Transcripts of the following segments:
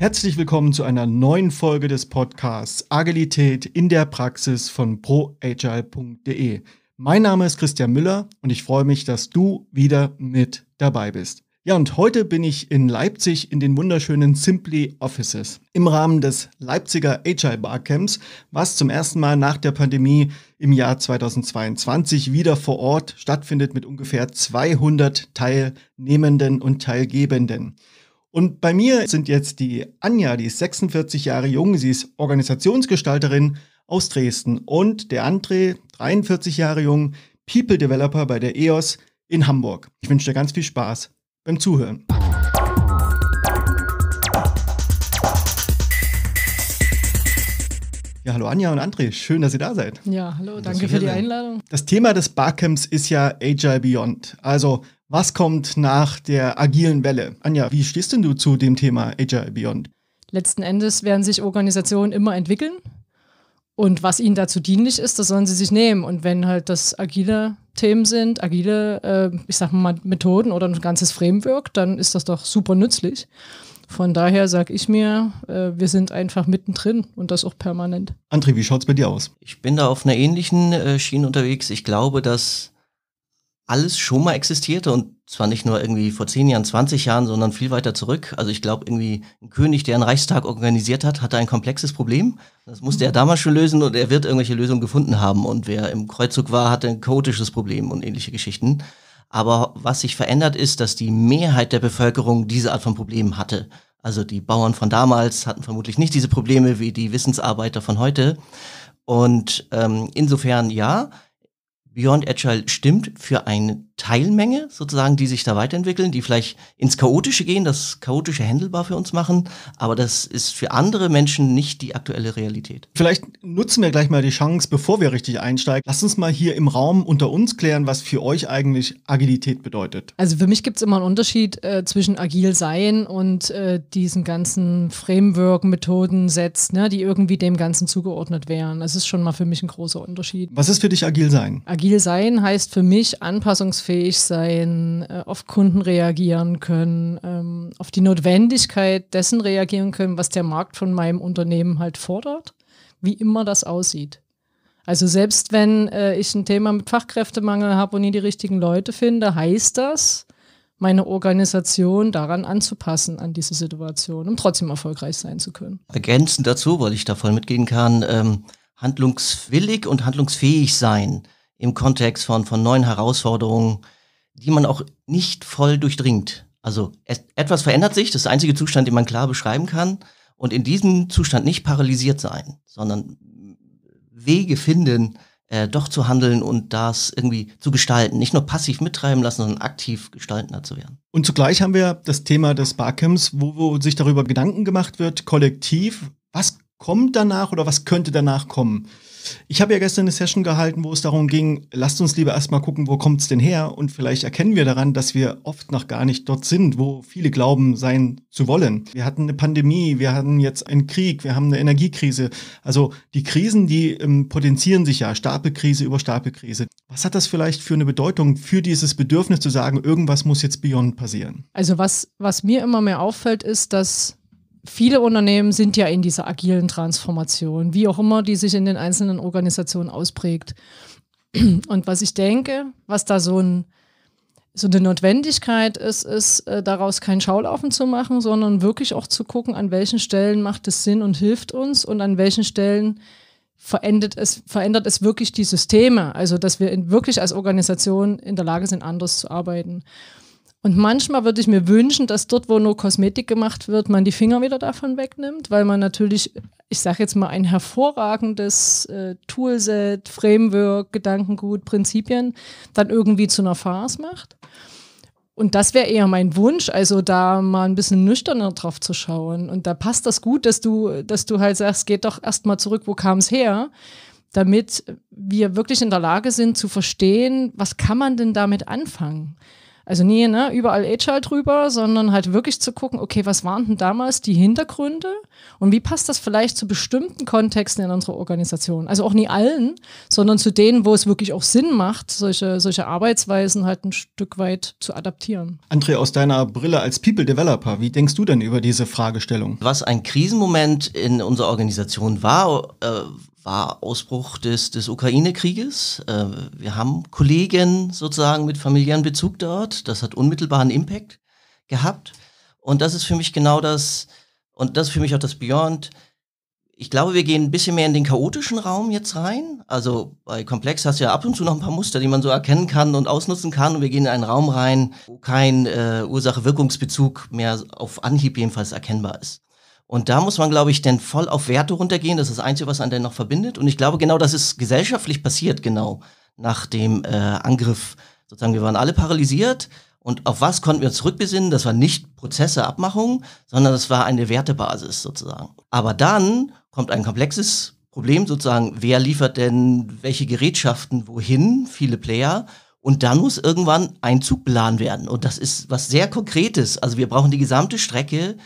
Herzlich willkommen zu einer neuen Folge des Podcasts Agilität in der Praxis von proagile.de. Mein Name ist Christian Müller und ich freue mich, dass du wieder mit dabei bist. Ja, und heute bin ich in Leipzig in den wunderschönen Simply Offices im Rahmen des Leipziger Agile Barcamps, was zum ersten Mal nach der Pandemie im Jahr 2022 wieder vor Ort stattfindet mit ungefähr 200 Teilnehmenden und Teilgebenden. Und bei mir sind jetzt die Anja, die ist 46 Jahre jung, sie ist Organisationsgestalterin aus Dresden und der André, 43 Jahre jung, People Developer bei der EOS in Hamburg. Ich wünsche dir ganz viel Spaß beim Zuhören. Ja, hallo Anja und André, schön, dass ihr da seid. Ja, hallo, danke für die Einladung. Das Thema des Barcamps ist ja Agile Beyond. Also, was kommt nach der agilen Welle? Anja, wie stehst denn du zu dem Thema Agile Beyond? Letzten Endes werden sich Organisationen immer entwickeln. Und was ihnen dazu dienlich ist, das sollen sie sich nehmen. Und wenn halt das agile Themen sind, agile, äh, ich sag mal, Methoden oder ein ganzes Framework, dann ist das doch super nützlich. Von daher sage ich mir, äh, wir sind einfach mittendrin und das auch permanent. André, wie schaut es bei dir aus? Ich bin da auf einer ähnlichen äh, Schiene unterwegs. Ich glaube, dass alles schon mal existierte und zwar nicht nur irgendwie vor 10 Jahren, 20 Jahren, sondern viel weiter zurück. Also ich glaube, irgendwie ein König, der einen Reichstag organisiert hat, hatte ein komplexes Problem. Das musste mhm. er damals schon lösen und er wird irgendwelche Lösungen gefunden haben. Und wer im Kreuzzug war, hatte ein chaotisches Problem und ähnliche Geschichten. Aber was sich verändert ist, dass die Mehrheit der Bevölkerung diese Art von Problemen hatte. Also die Bauern von damals hatten vermutlich nicht diese Probleme wie die Wissensarbeiter von heute. Und ähm, insofern ja, Beyond Agile stimmt für eine Teilmenge sozusagen, die sich da weiterentwickeln, die vielleicht ins Chaotische gehen, das Chaotische händelbar für uns machen, aber das ist für andere Menschen nicht die aktuelle Realität. Vielleicht nutzen wir gleich mal die Chance, bevor wir richtig einsteigen. Lass uns mal hier im Raum unter uns klären, was für euch eigentlich Agilität bedeutet. Also für mich gibt es immer einen Unterschied äh, zwischen agil sein und äh, diesen ganzen Framework, Methoden, Sets, ne, die irgendwie dem Ganzen zugeordnet wären. Das ist schon mal für mich ein großer Unterschied. Was ist für dich agil sein? Agil agil sein heißt für mich anpassungsfähig sein, äh, auf Kunden reagieren können, ähm, auf die Notwendigkeit dessen reagieren können, was der Markt von meinem Unternehmen halt fordert, wie immer das aussieht. Also selbst wenn äh, ich ein Thema mit Fachkräftemangel habe und nie die richtigen Leute finde, heißt das, meine Organisation daran anzupassen, an diese Situation, um trotzdem erfolgreich sein zu können. Ergänzend dazu, weil ich da voll mitgehen kann, ähm, handlungswillig und handlungsfähig sein im Kontext von, von neuen Herausforderungen, die man auch nicht voll durchdringt. Also es, etwas verändert sich, das ist der einzige Zustand, den man klar beschreiben kann. Und in diesem Zustand nicht paralysiert sein, sondern Wege finden, äh, doch zu handeln und das irgendwie zu gestalten. Nicht nur passiv mittreiben lassen, sondern aktiv gestaltender zu werden. Und zugleich haben wir das Thema des Barcamps, wo, wo sich darüber Gedanken gemacht wird, kollektiv, was kommt danach oder was könnte danach kommen? Ich habe ja gestern eine Session gehalten, wo es darum ging, lasst uns lieber erstmal gucken, wo kommt es denn her? Und vielleicht erkennen wir daran, dass wir oft noch gar nicht dort sind, wo viele glauben sein zu wollen. Wir hatten eine Pandemie, wir hatten jetzt einen Krieg, wir haben eine Energiekrise. Also die Krisen, die ähm, potenzieren sich ja, Stapelkrise über Stapelkrise. Was hat das vielleicht für eine Bedeutung für dieses Bedürfnis zu sagen, irgendwas muss jetzt Beyond passieren? Also was, was mir immer mehr auffällt, ist, dass viele Unternehmen sind ja in dieser agilen Transformation, wie auch immer die sich in den einzelnen Organisationen ausprägt. Und was ich denke, was da so, ein, so eine Notwendigkeit ist, ist äh, daraus keinen Schaulaufen zu machen, sondern wirklich auch zu gucken, an welchen Stellen macht es Sinn und hilft uns und an welchen Stellen verändert es, verändert es wirklich die Systeme, also dass wir in, wirklich als Organisation in der Lage sind, anders zu arbeiten. Und manchmal würde ich mir wünschen, dass dort, wo nur Kosmetik gemacht wird, man die Finger wieder davon wegnimmt, weil man natürlich, ich sage jetzt mal, ein hervorragendes äh, Toolset, Framework, Gedankengut, Prinzipien dann irgendwie zu einer Farce macht. Und das wäre eher mein Wunsch, also da mal ein bisschen nüchterner drauf zu schauen. Und da passt das gut, dass du, dass du halt sagst, geht doch erstmal zurück, wo kam es her, damit wir wirklich in der Lage sind zu verstehen, was kann man denn damit anfangen also nie ne, überall Agile drüber, sondern halt wirklich zu gucken, okay, was waren denn damals die Hintergründe und wie passt das vielleicht zu bestimmten Kontexten in unserer Organisation? Also auch nie allen, sondern zu denen, wo es wirklich auch Sinn macht, solche, solche Arbeitsweisen halt ein Stück weit zu adaptieren. André, aus deiner Brille als People Developer, wie denkst du denn über diese Fragestellung? Was ein Krisenmoment in unserer Organisation war, äh, war Ausbruch des, des Ukraine-Krieges. Äh, wir haben Kollegen sozusagen mit familiären Bezug dort. Das hat unmittelbaren Impact gehabt. Und das ist für mich genau das, und das ist für mich auch das Beyond. Ich glaube, wir gehen ein bisschen mehr in den chaotischen Raum jetzt rein. Also bei Komplex hast du ja ab und zu noch ein paar Muster, die man so erkennen kann und ausnutzen kann. Und wir gehen in einen Raum rein, wo kein äh, Ursache-Wirkungsbezug mehr auf Anhieb jedenfalls erkennbar ist. Und da muss man, glaube ich, denn voll auf Werte runtergehen. Das ist das Einzige, was einen dann noch verbindet. Und ich glaube, genau das ist gesellschaftlich passiert, genau nach dem äh, Angriff. Sozusagen, wir waren alle paralysiert. Und auf was konnten wir uns zurückbesinnen? Das war nicht Prozesse, Abmachungen, sondern das war eine Wertebasis sozusagen. Aber dann kommt ein komplexes Problem sozusagen, wer liefert denn welche Gerätschaften wohin, viele Player. Und dann muss irgendwann ein Zugplan werden. Und das ist was sehr Konkretes. Also wir brauchen die gesamte Strecke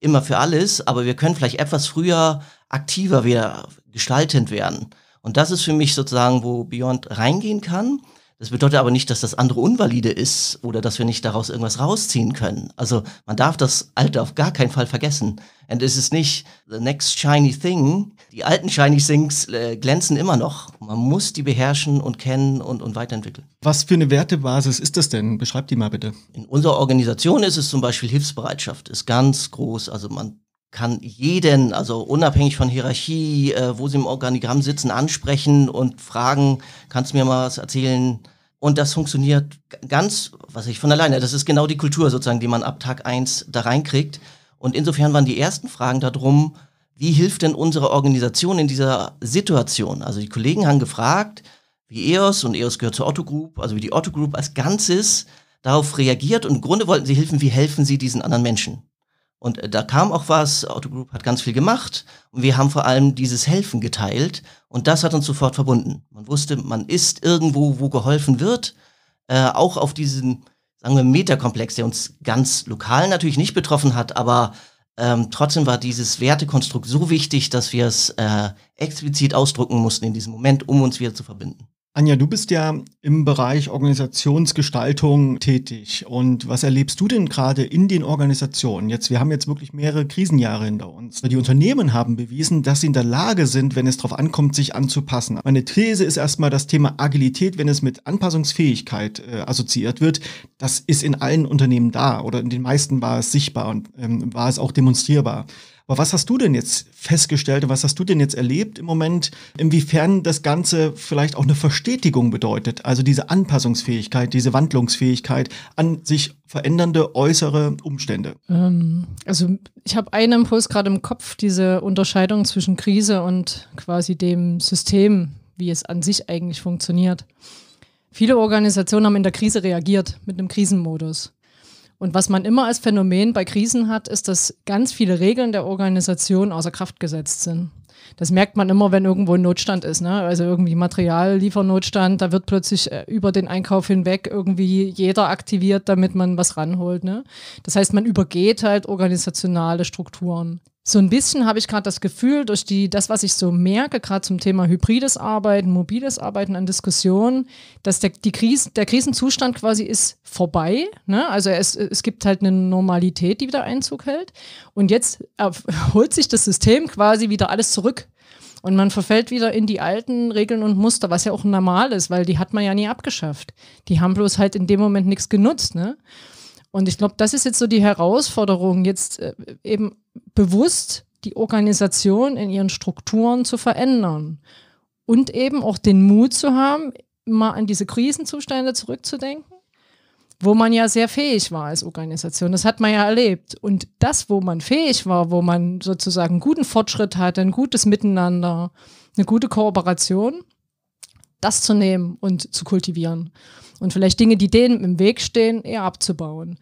immer für alles, aber wir können vielleicht etwas früher aktiver wieder gestaltend werden. Und das ist für mich sozusagen, wo Beyond reingehen kann. Das bedeutet aber nicht, dass das andere unvalide ist oder dass wir nicht daraus irgendwas rausziehen können. Also man darf das Alte auf gar keinen Fall vergessen. And es ist nicht the next shiny thing, die alten Shiny Things äh, glänzen immer noch. Man muss die beherrschen und kennen und, und weiterentwickeln. Was für eine Wertebasis ist das denn? Beschreib die mal bitte. In unserer Organisation ist es zum Beispiel Hilfsbereitschaft, ist ganz groß. Also man kann jeden, also unabhängig von Hierarchie, äh, wo sie im Organigramm sitzen, ansprechen und fragen, kannst du mir mal was erzählen? Und das funktioniert ganz, was ich von alleine, das ist genau die Kultur sozusagen, die man ab Tag eins da reinkriegt. Und insofern waren die ersten Fragen darum, wie hilft denn unsere Organisation in dieser Situation? Also die Kollegen haben gefragt, wie EOS und EOS gehört zur Otto Group, also wie die Otto Group als Ganzes darauf reagiert und im Grunde wollten sie helfen, wie helfen sie diesen anderen Menschen? Und äh, da kam auch was, Otto Group hat ganz viel gemacht und wir haben vor allem dieses Helfen geteilt und das hat uns sofort verbunden. Man wusste, man ist irgendwo, wo geholfen wird, äh, auch auf diesen, sagen wir, Metakomplex, der uns ganz lokal natürlich nicht betroffen hat, aber ähm, trotzdem war dieses Wertekonstrukt so wichtig, dass wir es äh, explizit ausdrücken mussten in diesem Moment, um uns wieder zu verbinden. Anja, du bist ja im Bereich Organisationsgestaltung tätig. Und was erlebst du denn gerade in den Organisationen? Jetzt, wir haben jetzt wirklich mehrere Krisenjahre hinter uns. Die Unternehmen haben bewiesen, dass sie in der Lage sind, wenn es darauf ankommt, sich anzupassen. Meine These ist erstmal das Thema Agilität, wenn es mit Anpassungsfähigkeit äh, assoziiert wird. Das ist in allen Unternehmen da oder in den meisten war es sichtbar und ähm, war es auch demonstrierbar. Aber was hast du denn jetzt festgestellt und was hast du denn jetzt erlebt im Moment, inwiefern das Ganze vielleicht auch eine Verstetigung bedeutet? Also diese Anpassungsfähigkeit, diese Wandlungsfähigkeit an sich verändernde äußere Umstände? Ähm, also ich habe einen Impuls gerade im Kopf, diese Unterscheidung zwischen Krise und quasi dem System, wie es an sich eigentlich funktioniert. Viele Organisationen haben in der Krise reagiert mit einem Krisenmodus. Und was man immer als Phänomen bei Krisen hat, ist, dass ganz viele Regeln der Organisation außer Kraft gesetzt sind. Das merkt man immer, wenn irgendwo ein Notstand ist. Ne? Also irgendwie Materialliefernotstand, da wird plötzlich äh, über den Einkauf hinweg irgendwie jeder aktiviert, damit man was ranholt. Ne? Das heißt, man übergeht halt organisationale Strukturen. So ein bisschen habe ich gerade das Gefühl, durch die, das, was ich so merke, gerade zum Thema hybrides Arbeiten, mobiles Arbeiten an Diskussionen, dass der, die Krise, der Krisenzustand quasi ist vorbei. Ne? Also es, es gibt halt eine Normalität, die wieder Einzug hält. Und jetzt holt sich das System quasi wieder alles zurück. Und man verfällt wieder in die alten Regeln und Muster, was ja auch normal ist, weil die hat man ja nie abgeschafft. Die haben bloß halt in dem Moment nichts genutzt. Ne? Und ich glaube, das ist jetzt so die Herausforderung, jetzt äh, eben bewusst die Organisation in ihren Strukturen zu verändern und eben auch den Mut zu haben, mal an diese Krisenzustände zurückzudenken, wo man ja sehr fähig war als Organisation. Das hat man ja erlebt. Und das, wo man fähig war, wo man sozusagen guten Fortschritt hatte, ein gutes Miteinander, eine gute Kooperation, das zu nehmen und zu kultivieren und vielleicht Dinge, die denen im Weg stehen, eher abzubauen.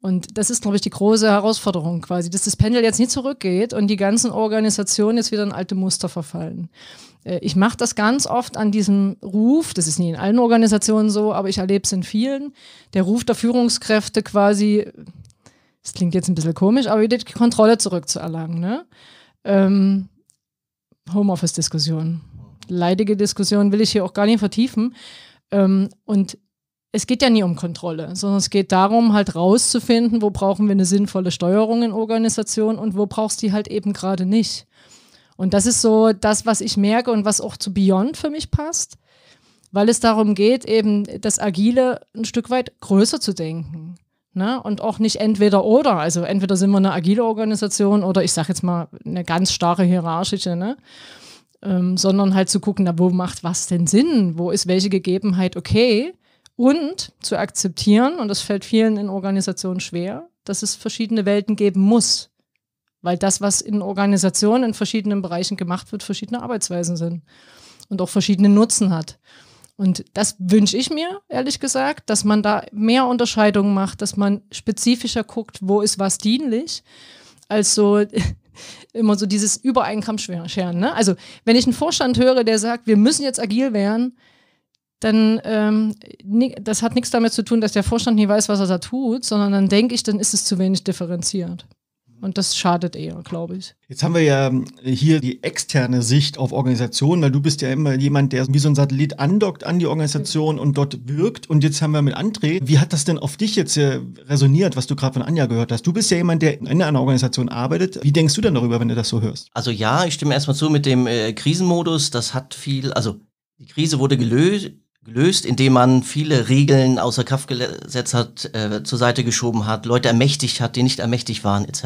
Und das ist, glaube ich, die große Herausforderung quasi, dass das Pendel jetzt nicht zurückgeht und die ganzen Organisationen jetzt wieder in alte Muster verfallen. Äh, ich mache das ganz oft an diesem Ruf, das ist nie in allen Organisationen so, aber ich erlebe es in vielen, der Ruf der Führungskräfte quasi, das klingt jetzt ein bisschen komisch, aber die Kontrolle zurückzuerlangen. Ne? Ähm, Homeoffice-Diskussion. Leidige Diskussion will ich hier auch gar nicht vertiefen. Ähm, und es geht ja nie um Kontrolle, sondern es geht darum, halt rauszufinden, wo brauchen wir eine sinnvolle Steuerung in Organisation und wo brauchst du die halt eben gerade nicht. Und das ist so das, was ich merke und was auch zu Beyond für mich passt, weil es darum geht, eben das Agile ein Stück weit größer zu denken. Ne? Und auch nicht entweder oder. Also entweder sind wir eine agile Organisation oder ich sage jetzt mal eine ganz starre hierarchische, ne? ähm, sondern halt zu gucken, na, wo macht was denn Sinn? Wo ist welche Gegebenheit okay? und zu akzeptieren, und das fällt vielen in Organisationen schwer, dass es verschiedene Welten geben muss. Weil das, was in Organisationen in verschiedenen Bereichen gemacht wird, verschiedene Arbeitsweisen sind und auch verschiedene Nutzen hat. Und das wünsche ich mir, ehrlich gesagt, dass man da mehr Unterscheidungen macht, dass man spezifischer guckt, wo ist was dienlich, als so immer so dieses Übereinkommensscheren. Ne? Also wenn ich einen Vorstand höre, der sagt, wir müssen jetzt agil werden, dann ähm, das hat nichts damit zu tun, dass der Vorstand nie weiß, was er da tut, sondern dann denke ich, dann ist es zu wenig differenziert. Und das schadet eher, glaube ich. Jetzt haben wir ja ähm, hier die externe Sicht auf Organisationen, weil du bist ja immer jemand, der wie so ein Satellit andockt an die Organisation und dort wirkt. Und jetzt haben wir mit André, wie hat das denn auf dich jetzt äh, resoniert, was du gerade von Anja gehört hast? Du bist ja jemand, der in einer Organisation arbeitet. Wie denkst du denn darüber, wenn du das so hörst? Also ja, ich stimme erstmal zu mit dem äh, Krisenmodus. Das hat viel, also die Krise wurde gelöst gelöst, indem man viele Regeln außer Kraft gesetzt hat, äh, zur Seite geschoben hat, Leute ermächtigt hat, die nicht ermächtigt waren, etc.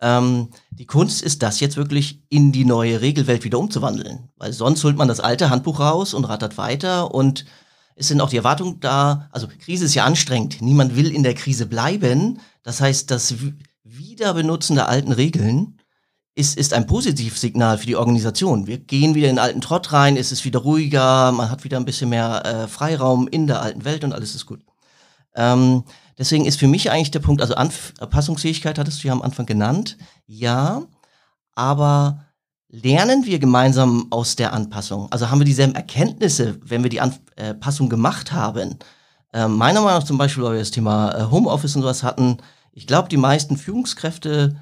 Ähm, die Kunst ist das jetzt wirklich in die neue Regelwelt wieder umzuwandeln, weil sonst holt man das alte Handbuch raus und rattert weiter und es sind auch die Erwartungen da, also Krise ist ja anstrengend, niemand will in der Krise bleiben, das heißt, das Wiederbenutzen der alten Regeln ist, ist ein Positivsignal für die Organisation. Wir gehen wieder in den alten Trott rein, es ist wieder ruhiger, man hat wieder ein bisschen mehr äh, Freiraum in der alten Welt und alles ist gut. Ähm, deswegen ist für mich eigentlich der Punkt, also Anpassungsfähigkeit hattest du ja am Anfang genannt, ja, aber lernen wir gemeinsam aus der Anpassung? Also haben wir dieselben Erkenntnisse, wenn wir die Anpassung äh, gemacht haben? Äh, meiner Meinung nach zum Beispiel, weil wir das Thema äh, Homeoffice und sowas hatten, ich glaube, die meisten Führungskräfte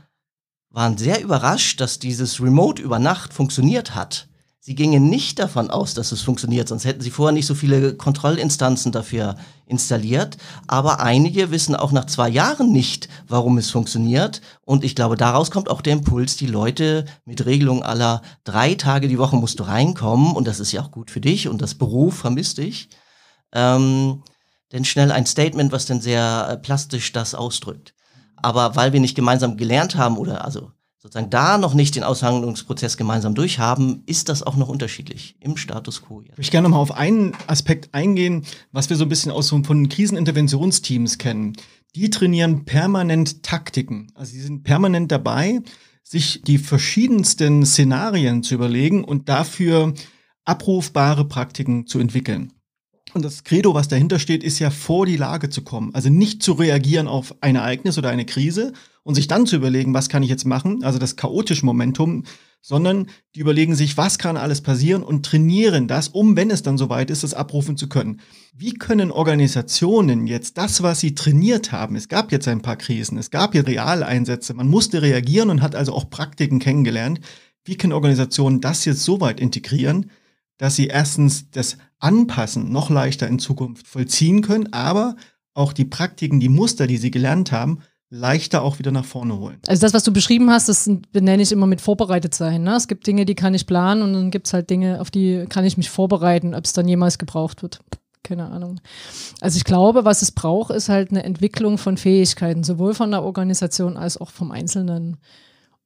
waren sehr überrascht, dass dieses Remote über Nacht funktioniert hat. Sie gingen nicht davon aus, dass es funktioniert, sonst hätten sie vorher nicht so viele Kontrollinstanzen dafür installiert. Aber einige wissen auch nach zwei Jahren nicht, warum es funktioniert. Und ich glaube, daraus kommt auch der Impuls, die Leute mit Regelungen aller drei Tage die Woche musst du reinkommen. Und das ist ja auch gut für dich und das Beruf vermisst dich. Ähm, denn schnell ein Statement, was denn sehr äh, plastisch das ausdrückt. Aber weil wir nicht gemeinsam gelernt haben oder also sozusagen da noch nicht den Aushandlungsprozess gemeinsam durchhaben, ist das auch noch unterschiedlich im Status quo. Jetzt. Ich würde gerne nochmal auf einen Aspekt eingehen, was wir so ein bisschen aus so von Kriseninterventionsteams kennen. Die trainieren permanent Taktiken. Also sie sind permanent dabei, sich die verschiedensten Szenarien zu überlegen und dafür abrufbare Praktiken zu entwickeln. Und das Credo, was dahinter steht, ist ja vor die Lage zu kommen. Also nicht zu reagieren auf ein Ereignis oder eine Krise und sich dann zu überlegen, was kann ich jetzt machen, also das chaotische Momentum, sondern die überlegen sich, was kann alles passieren und trainieren das, um, wenn es dann soweit ist, das abrufen zu können. Wie können Organisationen jetzt das, was sie trainiert haben, es gab jetzt ein paar Krisen, es gab hier Realeinsätze, man musste reagieren und hat also auch Praktiken kennengelernt, wie können Organisationen das jetzt soweit weit integrieren, dass sie erstens das Anpassen noch leichter in Zukunft vollziehen können, aber auch die Praktiken, die Muster, die sie gelernt haben, leichter auch wieder nach vorne holen. Also das, was du beschrieben hast, das benenne ich immer mit vorbereitet sein. Ne? Es gibt Dinge, die kann ich planen und dann gibt es halt Dinge, auf die kann ich mich vorbereiten, ob es dann jemals gebraucht wird. Keine Ahnung. Also ich glaube, was es braucht, ist halt eine Entwicklung von Fähigkeiten, sowohl von der Organisation als auch vom Einzelnen.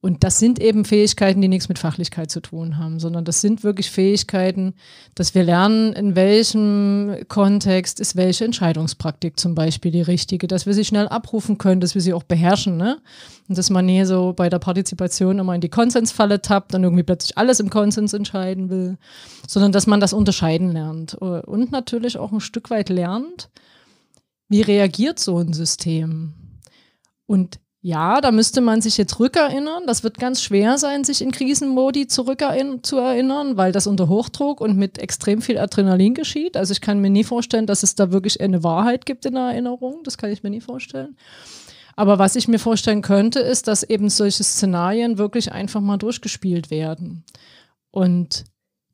Und das sind eben Fähigkeiten, die nichts mit Fachlichkeit zu tun haben, sondern das sind wirklich Fähigkeiten, dass wir lernen, in welchem Kontext ist welche Entscheidungspraktik zum Beispiel die richtige, dass wir sie schnell abrufen können, dass wir sie auch beherrschen. Ne? Und dass man hier so bei der Partizipation immer in die Konsensfalle tappt und irgendwie plötzlich alles im Konsens entscheiden will, sondern dass man das unterscheiden lernt und natürlich auch ein Stück weit lernt, wie reagiert so ein System. Und ja, da müsste man sich jetzt rückerinnern. Das wird ganz schwer sein, sich in Krisenmodi zurückerin zu erinnern, weil das unter Hochdruck und mit extrem viel Adrenalin geschieht. Also ich kann mir nie vorstellen, dass es da wirklich eine Wahrheit gibt in der Erinnerung. Das kann ich mir nie vorstellen. Aber was ich mir vorstellen könnte, ist, dass eben solche Szenarien wirklich einfach mal durchgespielt werden. Und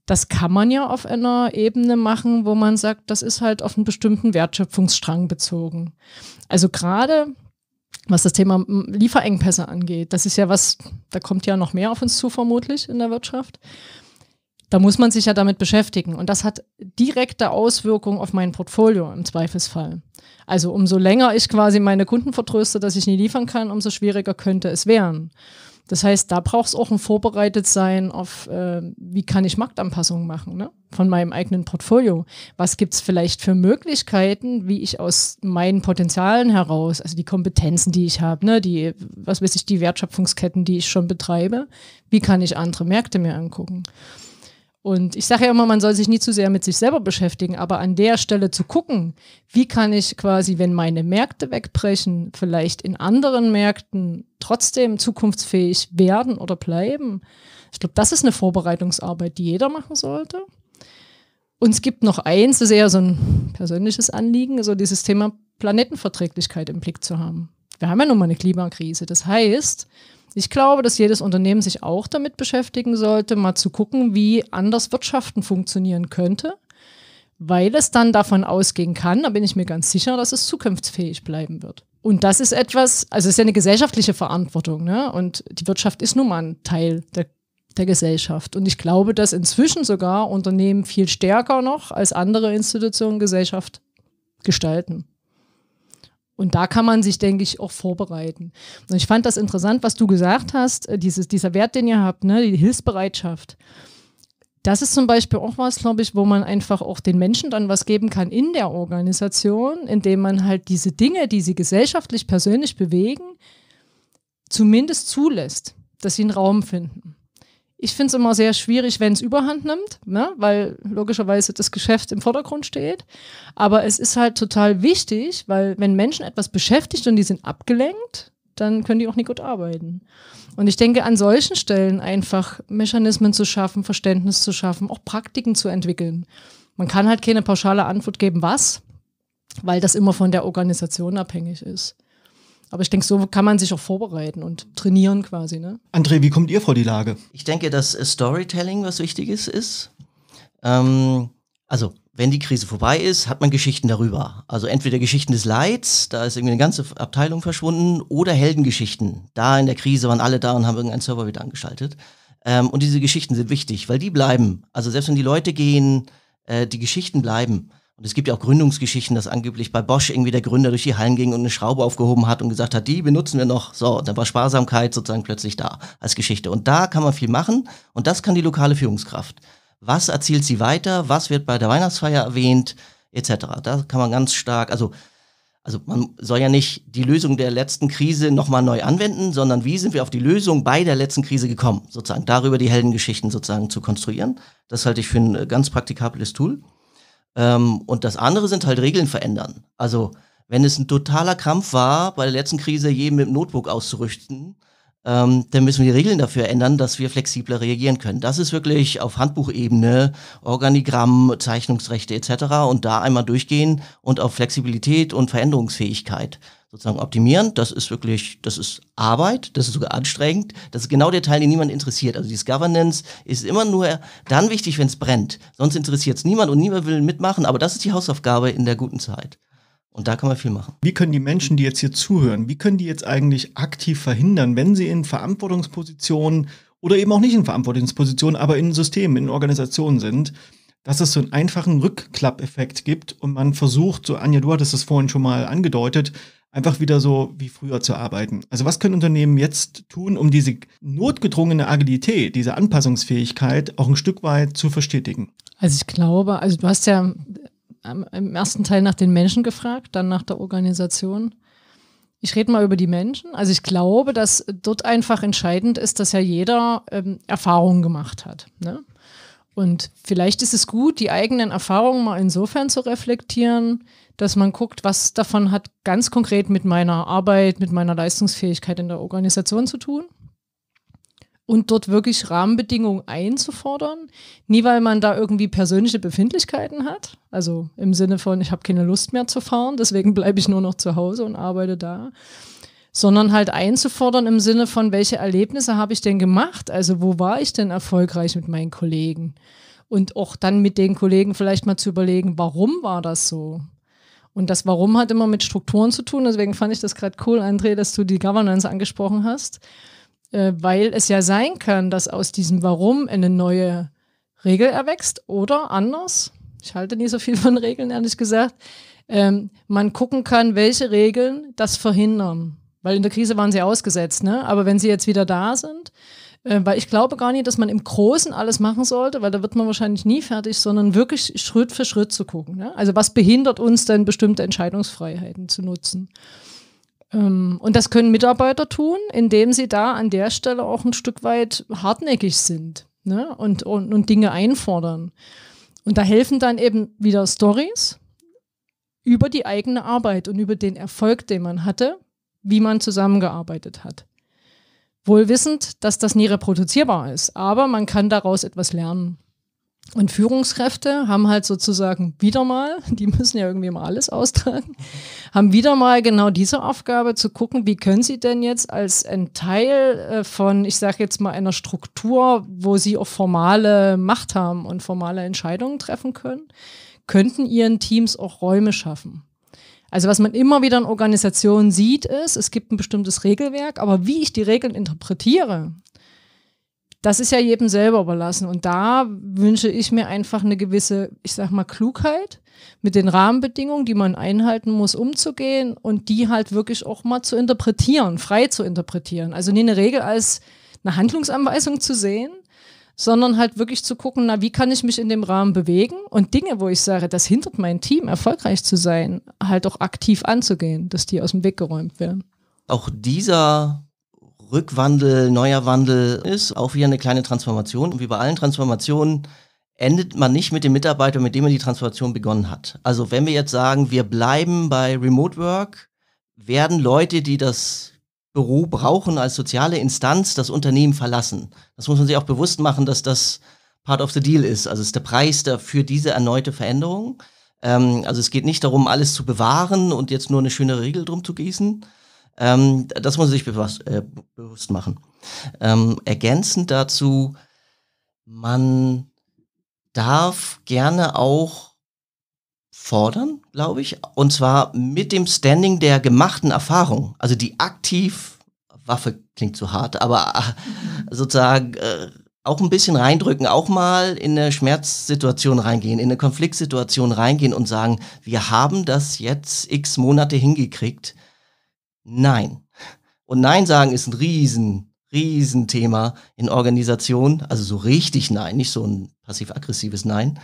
das kann man ja auf einer Ebene machen, wo man sagt, das ist halt auf einen bestimmten Wertschöpfungsstrang bezogen. Also gerade was das Thema Lieferengpässe angeht. Das ist ja was, da kommt ja noch mehr auf uns zu, vermutlich in der Wirtschaft. Da muss man sich ja damit beschäftigen. Und das hat direkte Auswirkungen auf mein Portfolio im Zweifelsfall. Also umso länger ich quasi meine Kunden vertröste, dass ich nie liefern kann, umso schwieriger könnte es werden. Das heißt, da braucht es auch ein Vorbereitetsein auf, äh, wie kann ich Marktanpassungen machen ne? von meinem eigenen Portfolio. Was gibt es vielleicht für Möglichkeiten, wie ich aus meinen Potenzialen heraus, also die Kompetenzen, die ich habe, ne, die, was weiß ich, die Wertschöpfungsketten, die ich schon betreibe, wie kann ich andere Märkte mir angucken? Und ich sage ja immer, man soll sich nie zu sehr mit sich selber beschäftigen, aber an der Stelle zu gucken, wie kann ich quasi, wenn meine Märkte wegbrechen, vielleicht in anderen Märkten trotzdem zukunftsfähig werden oder bleiben. Ich glaube, das ist eine Vorbereitungsarbeit, die jeder machen sollte. Und es gibt noch eins, das ist eher so ein persönliches Anliegen, so dieses Thema Planetenverträglichkeit im Blick zu haben. Wir haben ja nun mal eine Klimakrise. Das heißt, ich glaube, dass jedes Unternehmen sich auch damit beschäftigen sollte, mal zu gucken, wie anders Wirtschaften funktionieren könnte, weil es dann davon ausgehen kann, da bin ich mir ganz sicher, dass es zukunftsfähig bleiben wird. Und das ist etwas, also es ist ja eine gesellschaftliche Verantwortung, ne? Und die Wirtschaft ist nun mal ein Teil der, der Gesellschaft. Und ich glaube, dass inzwischen sogar Unternehmen viel stärker noch als andere Institutionen Gesellschaft gestalten. Und da kann man sich, denke ich, auch vorbereiten. Und ich fand das interessant, was du gesagt hast, äh, dieses, dieser Wert, den ihr habt, ne, die Hilfsbereitschaft das ist zum Beispiel auch was, glaube ich, wo man einfach auch den Menschen dann was geben kann in der Organisation, indem man halt diese Dinge, die sie gesellschaftlich persönlich bewegen, zumindest zulässt, dass sie einen Raum finden. Ich finde es immer sehr schwierig, wenn es Überhand nimmt, ne? weil logischerweise das Geschäft im Vordergrund steht. Aber es ist halt total wichtig, weil wenn Menschen etwas beschäftigt und die sind abgelenkt, dann können die auch nicht gut arbeiten. Und ich denke, an solchen Stellen einfach Mechanismen zu schaffen, Verständnis zu schaffen, auch Praktiken zu entwickeln. Man kann halt keine pauschale Antwort geben, was, weil das immer von der Organisation abhängig ist. Aber ich denke, so kann man sich auch vorbereiten und trainieren quasi. Ne? André, wie kommt ihr vor die Lage? Ich denke, dass Storytelling was Wichtiges ist. Ähm, also wenn die Krise vorbei ist, hat man Geschichten darüber. Also entweder Geschichten des Leids, da ist irgendwie eine ganze Abteilung verschwunden, oder Heldengeschichten. Da in der Krise waren alle da und haben irgendeinen Server wieder angeschaltet. Ähm, und diese Geschichten sind wichtig, weil die bleiben. Also selbst wenn die Leute gehen, äh, die Geschichten bleiben. Und es gibt ja auch Gründungsgeschichten, dass angeblich bei Bosch irgendwie der Gründer durch die Hallen ging und eine Schraube aufgehoben hat und gesagt hat, die benutzen wir noch. So, dann war Sparsamkeit sozusagen plötzlich da als Geschichte. Und da kann man viel machen und das kann die lokale Führungskraft was erzählt sie weiter, was wird bei der Weihnachtsfeier erwähnt, etc. Da kann man ganz stark, also, also man soll ja nicht die Lösung der letzten Krise nochmal neu anwenden, sondern wie sind wir auf die Lösung bei der letzten Krise gekommen, sozusagen darüber die Heldengeschichten sozusagen zu konstruieren. Das halte ich für ein äh, ganz praktikables Tool. Ähm, und das andere sind halt Regeln verändern. Also wenn es ein totaler Kampf war, bei der letzten Krise jeden mit dem Notebook auszurüsten, ähm, dann müssen wir die Regeln dafür ändern, dass wir flexibler reagieren können. Das ist wirklich auf Handbuchebene, Organigramm, Zeichnungsrechte etc. und da einmal durchgehen und auf Flexibilität und Veränderungsfähigkeit sozusagen optimieren. Das ist wirklich, das ist Arbeit, das ist sogar anstrengend. Das ist genau der Teil, den niemand interessiert. Also dieses Governance ist immer nur dann wichtig, wenn es brennt. Sonst interessiert es niemand und niemand will mitmachen. Aber das ist die Hausaufgabe in der guten Zeit. Und da kann man viel machen. Wie können die Menschen, die jetzt hier zuhören, wie können die jetzt eigentlich aktiv verhindern, wenn sie in Verantwortungspositionen oder eben auch nicht in Verantwortungspositionen, aber in Systemen, in Organisationen sind, dass es so einen einfachen Rückklappeffekt gibt und man versucht, so Anja, du hattest es vorhin schon mal angedeutet, einfach wieder so wie früher zu arbeiten. Also was können Unternehmen jetzt tun, um diese notgedrungene Agilität, diese Anpassungsfähigkeit auch ein Stück weit zu verstetigen? Also ich glaube, also du hast ja im ersten Teil nach den Menschen gefragt, dann nach der Organisation. Ich rede mal über die Menschen. Also ich glaube, dass dort einfach entscheidend ist, dass ja jeder ähm, Erfahrungen gemacht hat. Ne? Und vielleicht ist es gut, die eigenen Erfahrungen mal insofern zu reflektieren, dass man guckt, was davon hat ganz konkret mit meiner Arbeit, mit meiner Leistungsfähigkeit in der Organisation zu tun und dort wirklich Rahmenbedingungen einzufordern. Nie, weil man da irgendwie persönliche Befindlichkeiten hat. Also im Sinne von, ich habe keine Lust mehr zu fahren, deswegen bleibe ich nur noch zu Hause und arbeite da. Sondern halt einzufordern im Sinne von, welche Erlebnisse habe ich denn gemacht? Also wo war ich denn erfolgreich mit meinen Kollegen? Und auch dann mit den Kollegen vielleicht mal zu überlegen, warum war das so? Und das Warum hat immer mit Strukturen zu tun. Deswegen fand ich das gerade cool, André, dass du die Governance angesprochen hast äh, weil es ja sein kann, dass aus diesem Warum eine neue Regel erwächst oder anders. Ich halte nie so viel von Regeln, ehrlich gesagt. Ähm, man gucken kann, welche Regeln das verhindern. Weil in der Krise waren sie ausgesetzt, ne? Aber wenn sie jetzt wieder da sind, äh, weil ich glaube gar nicht, dass man im Großen alles machen sollte, weil da wird man wahrscheinlich nie fertig, sondern wirklich Schritt für Schritt zu gucken. Ne? Also was behindert uns denn, bestimmte Entscheidungsfreiheiten zu nutzen? Ähm, und das können Mitarbeiter tun, indem sie da an der Stelle auch ein Stück weit hartnäckig sind ne? und, und, und Dinge einfordern. Und da helfen dann eben wieder Stories über die eigene Arbeit und über den Erfolg, den man hatte, wie man zusammengearbeitet hat. Wohl wissend, dass das nie reproduzierbar ist, aber man kann daraus etwas lernen. Und Führungskräfte haben halt sozusagen wieder mal, die müssen ja irgendwie mal alles austragen, haben wieder mal genau diese Aufgabe zu gucken, wie können sie denn jetzt als ein Teil äh, von, ich sage jetzt mal, einer Struktur, wo sie auch formale Macht haben und formale Entscheidungen treffen können, könnten ihren Teams auch Räume schaffen. Also was man immer wieder in Organisationen sieht, ist, es gibt ein bestimmtes Regelwerk, aber wie ich die Regeln interpretiere das ist ja jedem selber überlassen. Und da wünsche ich mir einfach eine gewisse, ich sag mal, Klugheit mit den Rahmenbedingungen, die man einhalten muss, umzugehen und die halt wirklich auch mal zu interpretieren, frei zu interpretieren. Also nie eine Regel als eine Handlungsanweisung zu sehen, sondern halt wirklich zu gucken, na, wie kann ich mich in dem Rahmen bewegen und Dinge, wo ich sage, das hindert mein Team, erfolgreich zu sein, halt auch aktiv anzugehen, dass die aus dem Weg geräumt werden. Auch dieser Rückwandel, neuer Wandel ist, auch wieder eine kleine Transformation. Und wie bei allen Transformationen endet man nicht mit dem Mitarbeiter, mit dem man die Transformation begonnen hat. Also wenn wir jetzt sagen, wir bleiben bei Remote Work, werden Leute, die das Büro brauchen als soziale Instanz, das Unternehmen verlassen. Das muss man sich auch bewusst machen, dass das Part of the Deal ist. Also es ist der Preis dafür diese erneute Veränderung. Ähm, also es geht nicht darum, alles zu bewahren und jetzt nur eine schöne Regel drum zu gießen, ähm, das muss man sich bewusst, äh, bewusst machen. Ähm, ergänzend dazu, man darf gerne auch fordern, glaube ich, und zwar mit dem Standing der gemachten Erfahrung, also die aktiv, Waffe klingt zu hart, aber äh, sozusagen äh, auch ein bisschen reindrücken, auch mal in eine Schmerzsituation reingehen, in eine Konfliktsituation reingehen und sagen, wir haben das jetzt x Monate hingekriegt Nein. Und Nein sagen ist ein riesen, Riesenthema in Organisationen. Also so richtig Nein, nicht so ein passiv-aggressives Nein.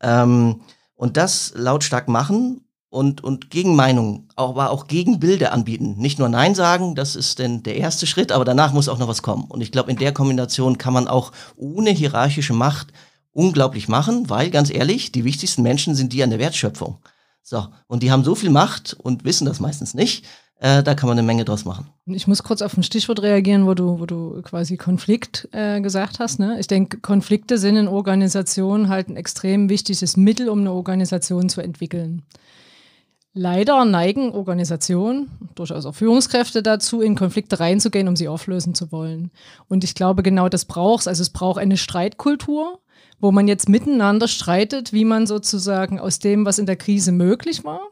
Ähm, und das lautstark machen und, und Gegenmeinungen, aber auch Gegenbilder anbieten. Nicht nur Nein sagen, das ist denn der erste Schritt, aber danach muss auch noch was kommen. Und ich glaube, in der Kombination kann man auch ohne hierarchische Macht unglaublich machen, weil ganz ehrlich, die wichtigsten Menschen sind die an der Wertschöpfung. So, und die haben so viel Macht und wissen das meistens nicht, äh, da kann man eine Menge draus machen. Ich muss kurz auf ein Stichwort reagieren, wo du, wo du quasi Konflikt äh, gesagt hast. Ne? Ich denke, Konflikte sind in Organisationen halt ein extrem wichtiges Mittel, um eine Organisation zu entwickeln. Leider neigen Organisationen, durchaus auch Führungskräfte dazu, in Konflikte reinzugehen, um sie auflösen zu wollen. Und ich glaube, genau das braucht es. Also es braucht eine Streitkultur, wo man jetzt miteinander streitet, wie man sozusagen aus dem, was in der Krise möglich war,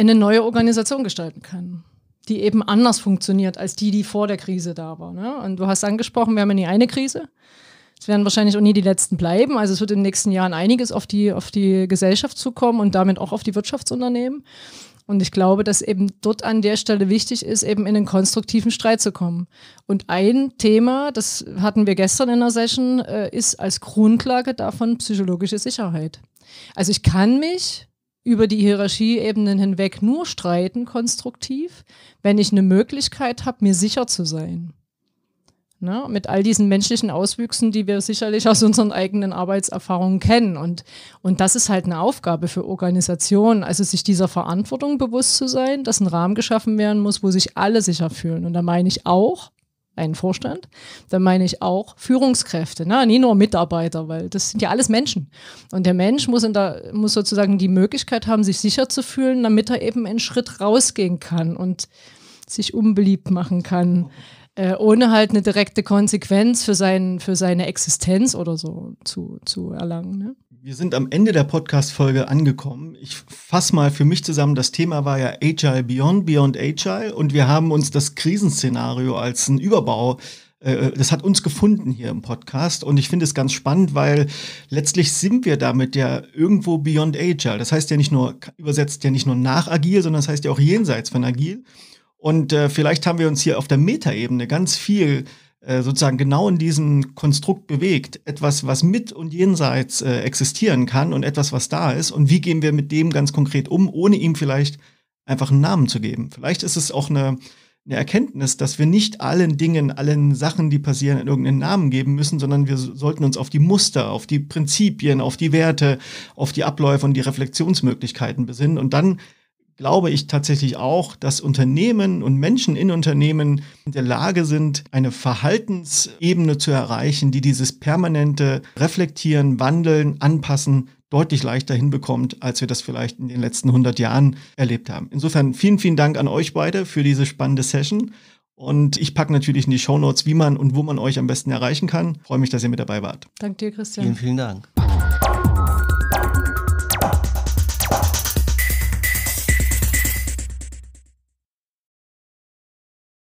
eine neue Organisation gestalten können die eben anders funktioniert als die, die vor der Krise da war. Ne? Und du hast angesprochen, wir haben ja nie eine Krise. Es werden wahrscheinlich auch nie die letzten bleiben. Also es wird in den nächsten Jahren einiges auf die, auf die Gesellschaft zukommen und damit auch auf die Wirtschaftsunternehmen. Und ich glaube, dass eben dort an der Stelle wichtig ist, eben in einen konstruktiven Streit zu kommen. Und ein Thema, das hatten wir gestern in der Session, äh, ist als Grundlage davon psychologische Sicherheit. Also ich kann mich über die Hierarchieebenen hinweg nur streiten, konstruktiv, wenn ich eine Möglichkeit habe, mir sicher zu sein. Ne, mit all diesen menschlichen Auswüchsen, die wir sicherlich aus unseren eigenen Arbeitserfahrungen kennen. Und, und das ist halt eine Aufgabe für Organisationen, also sich dieser Verantwortung bewusst zu sein, dass ein Rahmen geschaffen werden muss, wo sich alle sicher fühlen. Und da meine ich auch einen Vorstand, dann meine ich auch Führungskräfte, ne? nicht nur Mitarbeiter, weil das sind ja alles Menschen. Und der Mensch muss, in der, muss sozusagen die Möglichkeit haben, sich sicher zu fühlen, damit er eben einen Schritt rausgehen kann und sich unbeliebt machen kann, äh, ohne halt eine direkte Konsequenz für, sein, für seine Existenz oder so zu, zu erlangen. Ne? Wir sind am Ende der Podcast-Folge angekommen. Ich fasse mal für mich zusammen, das Thema war ja Agile Beyond, Beyond Agile und wir haben uns das Krisenszenario als einen Überbau äh, äh, das hat uns gefunden hier im Podcast und ich finde es ganz spannend, weil letztlich sind wir damit ja irgendwo beyond agile. Das heißt ja nicht nur, übersetzt ja nicht nur nach agil, sondern das heißt ja auch jenseits von agil. Und äh, vielleicht haben wir uns hier auf der Metaebene ganz viel äh, sozusagen genau in diesem Konstrukt bewegt. Etwas, was mit und jenseits äh, existieren kann und etwas, was da ist. Und wie gehen wir mit dem ganz konkret um, ohne ihm vielleicht einfach einen Namen zu geben? Vielleicht ist es auch eine, eine Erkenntnis, dass wir nicht allen Dingen, allen Sachen, die passieren, irgendeinen Namen geben müssen, sondern wir sollten uns auf die Muster, auf die Prinzipien, auf die Werte, auf die Abläufe und die Reflexionsmöglichkeiten besinnen. Und dann glaube ich tatsächlich auch, dass Unternehmen und Menschen in Unternehmen in der Lage sind, eine Verhaltensebene zu erreichen, die dieses permanente Reflektieren, Wandeln, Anpassen deutlich leichter hinbekommt, als wir das vielleicht in den letzten 100 Jahren erlebt haben. Insofern vielen, vielen Dank an euch beide für diese spannende Session. Und ich packe natürlich in die Shownotes, wie man und wo man euch am besten erreichen kann. freue mich, dass ihr mit dabei wart. Dank dir, Christian. Vielen, vielen Dank.